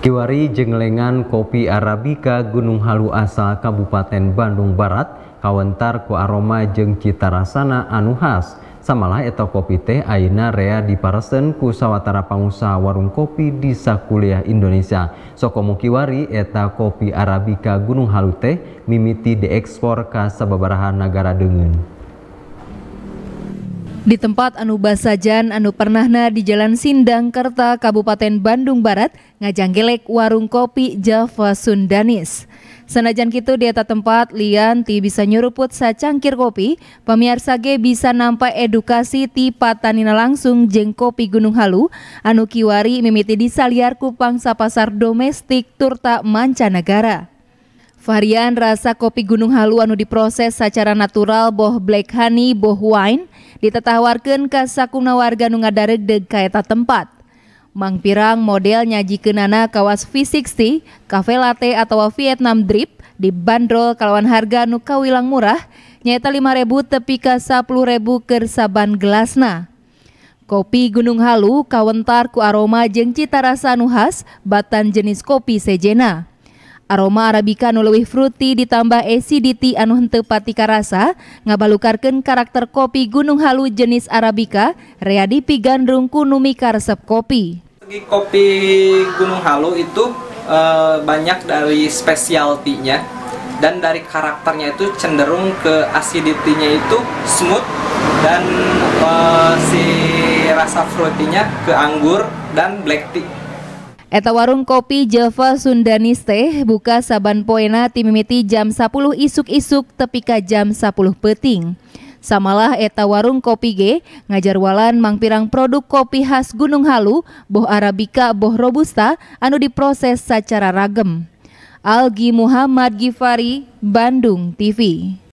Kiwari jenglengan kopi Arabica Gunung Halu asal Kabupaten Bandung Barat kawentar ku aroma jeng cita rasana anu khas samalah eta kopi teh aina rea diparesen ku sawatara pengusaha warung kopi di sakuliah Indonesia sokomo kiwari eta kopi Arabica Gunung Halu teh mimiti diekspor ke sababaraha negara dengen di tempat anu basajan anu pernahna di Jalan Sindang Kerta Kabupaten Bandung Barat ngajanggelek warung kopi Java Sundanis. Senajan kitu di atas tempat lian ti bisa nyuruput cangkir kopi, pemirsa ge bisa nampak edukasi ti patanina langsung jeng kopi Gunung Halu anu kiwari mimiti disaliar ku pangsa pasar domestik turta mancanegara. Varian rasa kopi Gunung Halu anu diproses secara natural boh black honey, boh wine, ditetawarkan kasakuna warga nungadare de kaeta tempat. Mang Pirang model nyaji kenana kawas V60, kafe latte atau Vietnam drip dibanderol kalawan harga nukawilang kawilang murah, nyaita 5000 tepi ka 10000 keur saban gelasna. Kopi Gunung Halu kawentar ku aroma jeng cita rasa nuhas batan jenis kopi sejena. Aroma Arabica anu leuwih fruity ditambah acidity anu henteu pati karasa ngabalukarkeun karakter kopi Gunung Halu jenis Arabica rea dipigandrung ku nu resep kopi. Segi kopi Gunung Halu itu e, banyak dari specialty-nya dan dari karakternya itu cenderung ke acidity-nya itu smooth dan e, si rasa fruity-nya ke anggur dan black tea. Eta warung kopi Java Sundanis teh buka saban poena timimiti jam 10 isuk-isuk tepika jam 10 peting. Samalah eta warung kopi G walan mangpirang produk kopi khas Gunung Halu, boh Arabica, boh Robusta, anu diproses secara ragem. Algi Muhammad Gifari, Bandung TV.